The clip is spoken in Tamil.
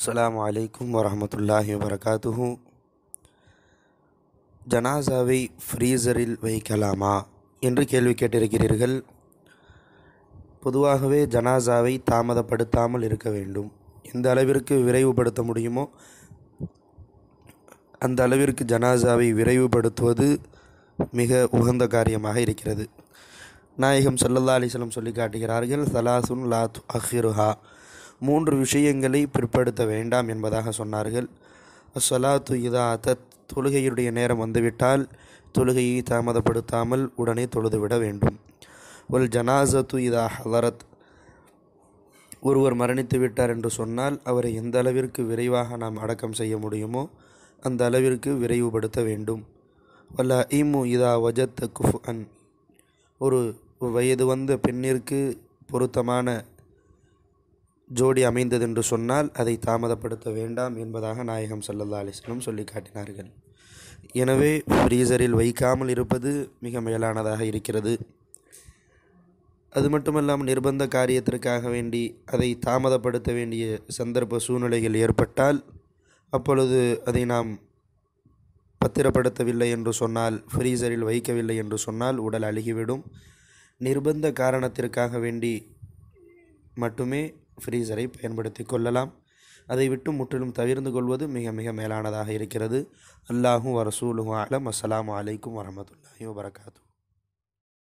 அஸ்லாம் வலைக்கம் வரமத்துல்லாஹி வரகாத்துஹு ஜனாசாவை ஃப்ரீசரில் வைக்கலாமா என்று கேள்வி கேட்டிருக்கிறீர்கள் பொதுவாகவே ஜனாசாவை தாமதப்படுத்தாமல் இருக்க வேண்டும் எந்த அளவிற்கு விரைவுபடுத்த முடியுமோ அந்த அளவிற்கு ஜனாசாவை விரைவுபடுத்துவது மிக உகந்த காரியமாக இருக்கிறது நாயகம் சல்லல்லா அலிஸ்லம் சொல்லி காட்டுகிறார்கள் சலாசுன் லாத் அஹிருஹா மூன்று விஷயங்களை பிற்படுத்த வேண்டாம் என்பதாக சொன்னார்கள் அஸ்வலாத்து இதா அத்தத் தொழுகையுடைய நேரம் வந்துவிட்டால் தொழுகையை தாமதப்படுத்தாமல் உடனே தொழுதுவிட வேண்டும் ஒல் ஜனாசத்து இதா ஹலரத் ஒருவர் மரணித்து விட்டார் என்று சொன்னால் அவரை எந்த அளவிற்கு விரைவாக நாம் அடக்கம் செய்ய முடியுமோ அந்த அளவிற்கு விரைவுபடுத்த வேண்டும் வல்ல இமு இதா வஜத் குஃப் அன் ஒரு வயது வந்த பெண்ணிற்கு பொருத்தமான ஜோடி அமைந்தது என்று சொன்னால் அதை தாமதப்படுத்த வேண்டாம் என்பதாக நாயகம் சல்லல்லா அலிஸ்லம் சொல்லி காட்டினார்கள் எனவே ஃப்ரீசரில் வைக்காமல் இருப்பது மிக மேலானதாக இருக்கிறது அது மட்டுமல்லாமல் நிர்பந்த காரியத்திற்காக வேண்டி அதை தாமதப்படுத்த வேண்டிய சந்தர்ப்ப சூழ்நிலைகள் ஏற்பட்டால் அப்பொழுது அதை நாம் பத்திரப்படுத்தவில்லை என்று சொன்னால் ஃப்ரீசரில் வைக்கவில்லை என்று சொன்னால் உடல் அழுகிவிடும் நிர்பந்த காரணத்திற்காக வேண்டி மட்டுமே ஃப்ரீசரை பயன்படுத்தி கொள்ளலாம் அதை விட்டு முற்றிலும் தவிர்ந்து கொள்வது மிக மிக மேலானதாக இருக்கிறது அல்லாஹும் வரசூலும் அலம் அஸ்லாம் அலைக்கும் வரமத்துல்லாஹி வரகாத்து